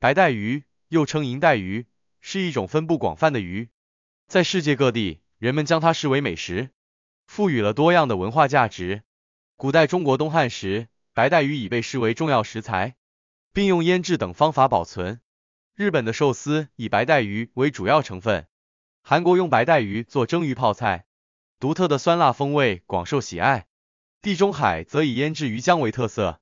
白带鱼又称银带鱼，是一种分布广泛的鱼，在世界各地，人们将它视为美食，赋予了多样的文化价值。古代中国东汉时，白带鱼已被视为重要食材，并用腌制等方法保存。日本的寿司以白带鱼为主要成分，韩国用白带鱼做蒸鱼泡菜，独特的酸辣风味广受喜爱。地中海则以腌制鱼浆为特色。